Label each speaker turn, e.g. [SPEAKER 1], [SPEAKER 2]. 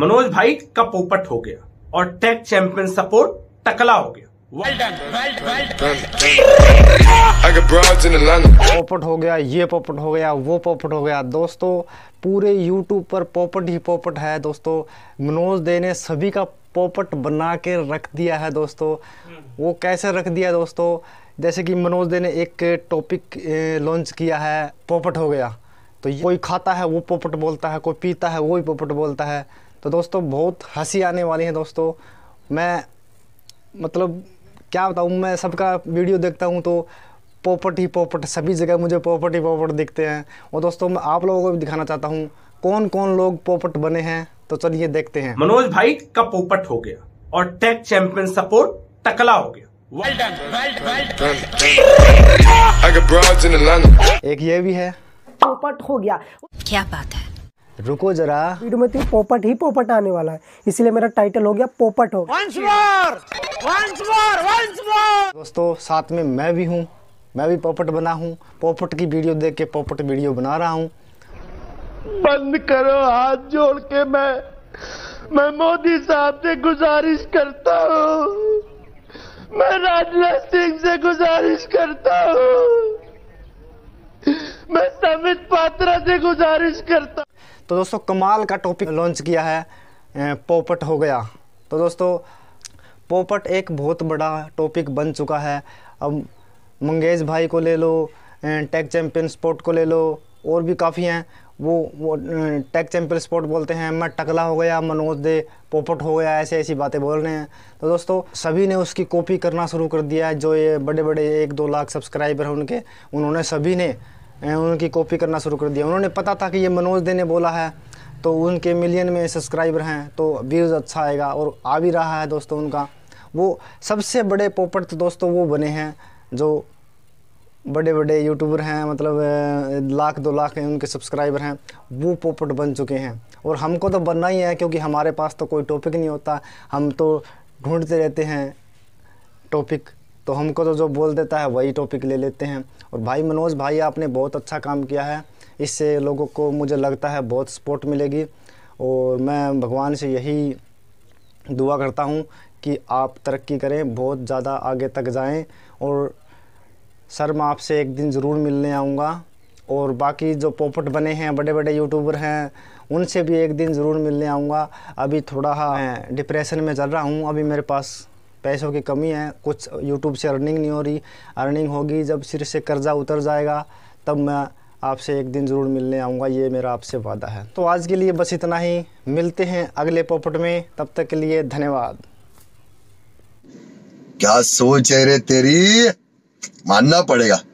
[SPEAKER 1] मनोज भाई का पोपट हो गया और टेक चैंपियन सपोर्ट टकला हो गया पोपट हो गया ये पोपट हो गया वो पोपट हो गया दोस्तों पूरे यूट्यूब पर पोपट ही पोपट है दोस्तों मनोज दे ने सभी का पोपट बना के रख दिया है दोस्तों वो कैसे रख दिया दोस्तों जैसे कि मनोज दे ने एक टॉपिक लॉन्च किया है पोपट हो गया तो कोई खाता है वो पोपट बोलता है कोई पीता है वो ही पोपट बोलता है तो दोस्तों बहुत हंसी आने वाली है दोस्तों मैं मतलब क्या बताऊँ मैं सबका वीडियो देखता हूँ तो पोपट ही पोपट सभी जगह मुझे पोपट ही पोपट दिखते हैं और दोस्तों मैं आप लोगों को भी दिखाना चाहता हूँ कौन कौन लोग पोपट बने हैं तो चलिए देखते हैं मनोज भाई का पोपट हो गया और टेक चैंपियन सपोर्ट टकला हो गया well done, well done, well done. एक ये भी है पोपट हो गया क्या बात है रुको जरा वीडियो में तो पोपट ही पोपट आने वाला है इसलिए मेरा टाइटल हो गया पोपट हो once more once more once more दोस्तों साथ में मैं भी हूँ मैं भी पोपट बना हूँ पोपट की वीडियो देख के पोपट वीडियो बना रहा हूँ बंद करो हाथ जोड़ के मैं मैं मोदी साहब से गुजारिश करता हूँ मैं राजनाथ सिंह से गुजारिश करता हूँ मैं समित पात्रा से गुजारिश करता तो दोस्तों कमाल का टॉपिक लॉन्च किया है पोपट हो गया तो दोस्तों पोपट एक बहुत बड़ा टॉपिक बन चुका है अब मंगेश भाई को ले लो टैग चैम्पियन स्पोर्ट को ले लो और भी काफ़ी हैं वो वो टेक चैम्पियन स्पोर्ट बोलते हैं मैं टकला हो गया मनोज दे पोपट हो गया ऐसे ऐसी बातें बोल रहे हैं तो दोस्तों सभी ने उसकी कॉपी करना शुरू कर दिया है जो ये बड़े बड़े एक दो लाख सब्सक्राइबर हैं उनके उन्होंने सभी ने उनकी कॉपी करना शुरू कर दिया उन्होंने पता था कि ये मनोज दे ने बोला है तो उनके मिलियन में सब्सक्राइबर हैं तो व्यूज़ अच्छा आएगा और आ भी रहा है दोस्तों उनका वो सबसे बड़े पोपट तो दोस्तों वो बने हैं जो बड़े बड़े यूट्यूबर हैं मतलब लाख दो लाख उनके सब्सक्राइबर हैं वो पोपट बन चुके हैं और हमको तो बनना ही है क्योंकि हमारे पास तो कोई टॉपिक नहीं होता हम तो ढूंढते रहते हैं टॉपिक तो हमको तो जो बोल देता है वही टॉपिक ले लेते हैं और भाई मनोज भाई आपने बहुत अच्छा काम किया है इससे लोगों को मुझे लगता है बहुत सपोर्ट मिलेगी और मैं भगवान से यही दुआ करता हूँ कि आप तरक्की करें बहुत ज़्यादा आगे तक जाएं और सर मैं आपसे एक दिन ज़रूर मिलने आऊँगा और बाकी जो पोपट बने हैं बड़े बड़े यूट्यूबर हैं उनसे भी एक दिन ज़रूर मिलने आऊँगा अभी थोड़ा हाँ डिप्रेशन में चल रहा हूँ अभी मेरे पास पैसों की कमी है कुछ यूट्यूब से अर्निंग नहीं हो रही अर्निंग होगी जब सिर से कर्ज़ा उतर जाएगा तब मैं आपसे एक दिन ज़रूर मिलने आऊँगा ये मेरा आपसे वादा है तो आज के लिए बस इतना ही मिलते हैं अगले पोपट में तब तक के लिए धन्यवाद क्या सोच है रे तेरी मानना पड़ेगा